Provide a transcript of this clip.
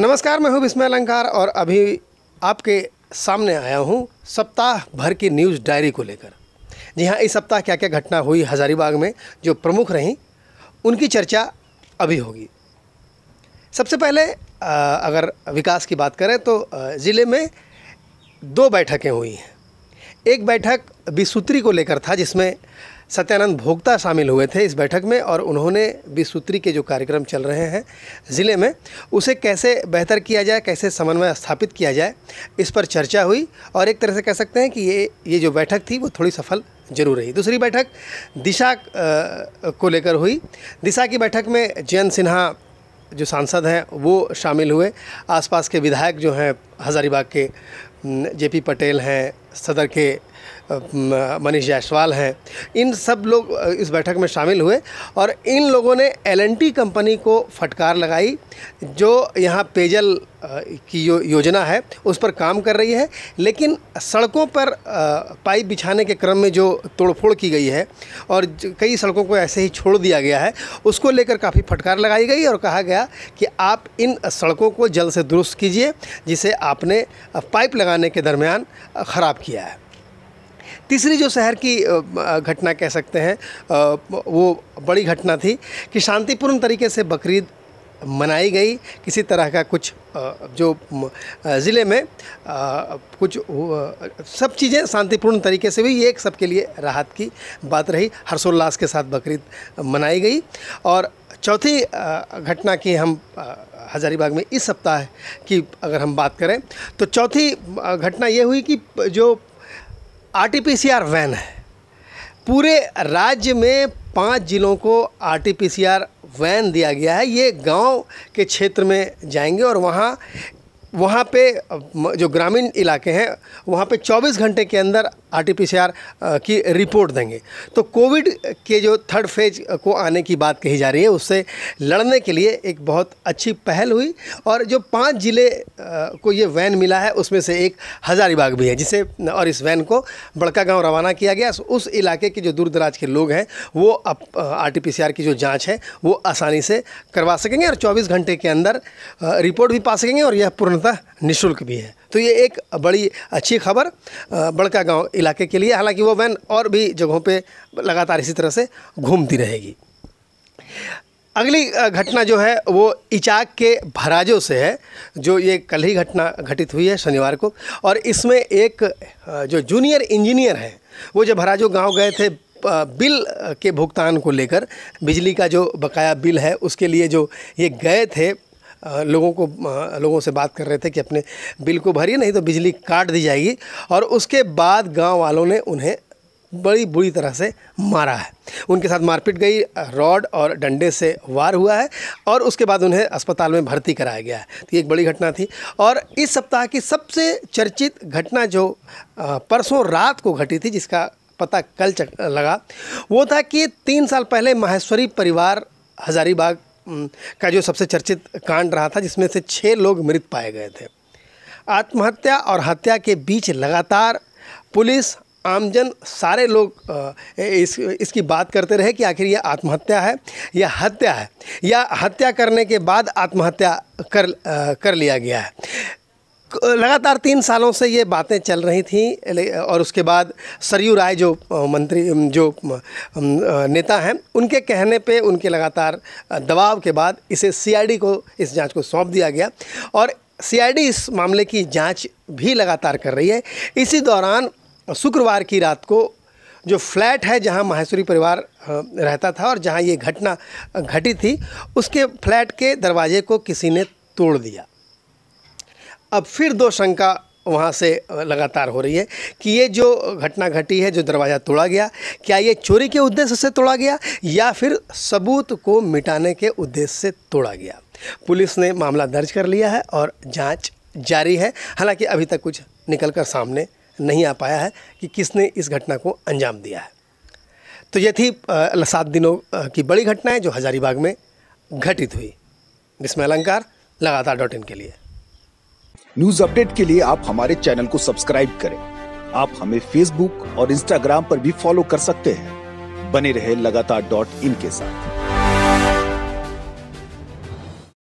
नमस्कार मैं हूं विस्मय अलंकार और अभी आपके सामने आया हूं सप्ताह भर की न्यूज़ डायरी को लेकर जी हाँ इस सप्ताह क्या क्या घटना हुई हज़ारीबाग में जो प्रमुख रहीं उनकी चर्चा अभी होगी सबसे पहले अगर विकास की बात करें तो ज़िले में दो बैठकें हुई हैं एक बैठक बीसूत्री को लेकर था जिसमें सत्यानंद भोक्ता शामिल हुए थे इस बैठक में और उन्होंने बीस सूत्री के जो कार्यक्रम चल रहे हैं ज़िले में उसे कैसे बेहतर किया जाए कैसे समन्वय स्थापित किया जाए इस पर चर्चा हुई और एक तरह से कह सकते हैं कि ये ये जो बैठक थी वो थोड़ी सफल जरूर रही दूसरी बैठक दिशा को लेकर हुई दिशा की बैठक में जयंत सिन्हा जो सांसद हैं वो शामिल हुए आसपास के विधायक जो हैं हज़ारीबाग के जेपी पटेल हैं सदर के मनीष जायसवाल हैं इन सब लोग इस बैठक में शामिल हुए और इन लोगों ने एलएनटी कंपनी को फटकार लगाई जो यहाँ पेयजल की यो, योजना है उस पर काम कर रही है लेकिन सड़कों पर पाइप बिछाने के क्रम में जो तोड़फोड़ की गई है और कई सड़कों को ऐसे ही छोड़ दिया गया है उसको लेकर काफ़ी फटकार लगाई गई और कहा गया कि आप इन सड़कों को जल्द से दुरुस्त कीजिए जिसे आपने पाइप लगाने के दरमियान ख़राब किया है तीसरी जो शहर की घटना कह सकते हैं वो बड़ी घटना थी कि शांतिपूर्ण तरीके से बकरीद मनाई गई किसी तरह का कुछ जो ज़िले में कुछ सब चीज़ें शांतिपूर्ण तरीके से हुई ये एक सबके लिए राहत की बात रही हर्षोल्लास के साथ बकरीद मनाई गई और चौथी घटना की हम हज़ारीबाग में इस सप्ताह की अगर हम बात करें तो चौथी घटना ये हुई कि जो आरटीपीसीआर वैन है पूरे राज्य में पांच ज़िलों को आरटीपीसीआर वैन दिया गया है ये गांव के क्षेत्र में जाएंगे और वहाँ वहाँ पे जो ग्रामीण इलाके हैं वहाँ पे 24 घंटे के अंदर आरटीपीसीआर की रिपोर्ट देंगे तो कोविड के जो थर्ड फेज को आने की बात कही जा रही है उससे लड़ने के लिए एक बहुत अच्छी पहल हुई और जो पांच ज़िले को ये वैन मिला है उसमें से एक हज़ारीबाग भी है जिसे और इस वैन को बड़का गांव रवाना किया गया उस इलाके के जो दूर दराज के लोग हैं वो अब आर की जो जाँच है वो आसानी से करवा सकेंगे और चौबीस घंटे के अंदर रिपोर्ट भी पा सकेंगे और यह पूर्णतः निःशुल्क भी है तो ये एक बड़ी अच्छी खबर बड़का गांव इलाके के लिए हालांकि वो वैन और भी जगहों पे लगातार इसी तरह से घूमती रहेगी अगली घटना जो है वो इचाक के भराजों से है जो ये कल ही घटना घटित हुई है शनिवार को और इसमें एक जो जूनियर इंजीनियर हैं वो जो भराजो गांव गए थे बिल के भुगतान को लेकर बिजली का जो बकाया बिल है उसके लिए जो ये गए थे लोगों को लोगों से बात कर रहे थे कि अपने बिल को भरिए नहीं तो बिजली काट दी जाएगी और उसके बाद गाँव वालों ने उन्हें बड़ी बुरी तरह से मारा है उनके साथ मारपीट गई रॉड और डंडे से वार हुआ है और उसके बाद उन्हें अस्पताल में भर्ती कराया गया है तो ये एक बड़ी घटना थी और इस सप्ताह की सबसे चर्चित घटना जो परसों रात को घटी थी जिसका पता कल लगा वो था कि तीन साल पहले माहेश्वरी परिवार हजारीबाग का जो सबसे चर्चित कांड रहा था जिसमें से छः लोग मृत पाए गए थे आत्महत्या और हत्या के बीच लगातार पुलिस आमजन सारे लोग इस इसकी बात करते रहे कि आखिर यह आत्महत्या है या हत्या है या हत्या करने के बाद आत्महत्या कर कर लिया गया है लगातार तीन सालों से ये बातें चल रही थी और उसके बाद सरयू राय जो मंत्री जो नेता हैं उनके कहने पे उनके लगातार दबाव के बाद इसे सीआईडी को इस जांच को सौंप दिया गया और सीआईडी इस मामले की जांच भी लगातार कर रही है इसी दौरान शुक्रवार की रात को जो फ्लैट है जहां माहेश्वरी परिवार रहता था और जहां ये घटना घटी थी उसके फ्लैट के दरवाजे को किसी ने तोड़ दिया अब फिर दो शंका वहाँ से लगातार हो रही है कि ये जो घटना घटी है जो दरवाज़ा तोड़ा गया क्या ये चोरी के उद्देश्य से तोड़ा गया या फिर सबूत को मिटाने के उद्देश्य से तोड़ा गया पुलिस ने मामला दर्ज कर लिया है और जांच जारी है हालांकि अभी तक कुछ निकल कर सामने नहीं आ पाया है कि किसने इस घटना को अंजाम दिया है तो ये थी सात दिनों की बड़ी है जो हजारीबाग में घटित हुई जिसमें अलंकार लगातार डॉट इन के लिए न्यूज अपडेट के लिए आप हमारे चैनल को सब्सक्राइब करें आप हमें फेसबुक और इंस्टाग्राम पर भी फॉलो कर सकते हैं बने रहे लगातार डॉट इन के साथ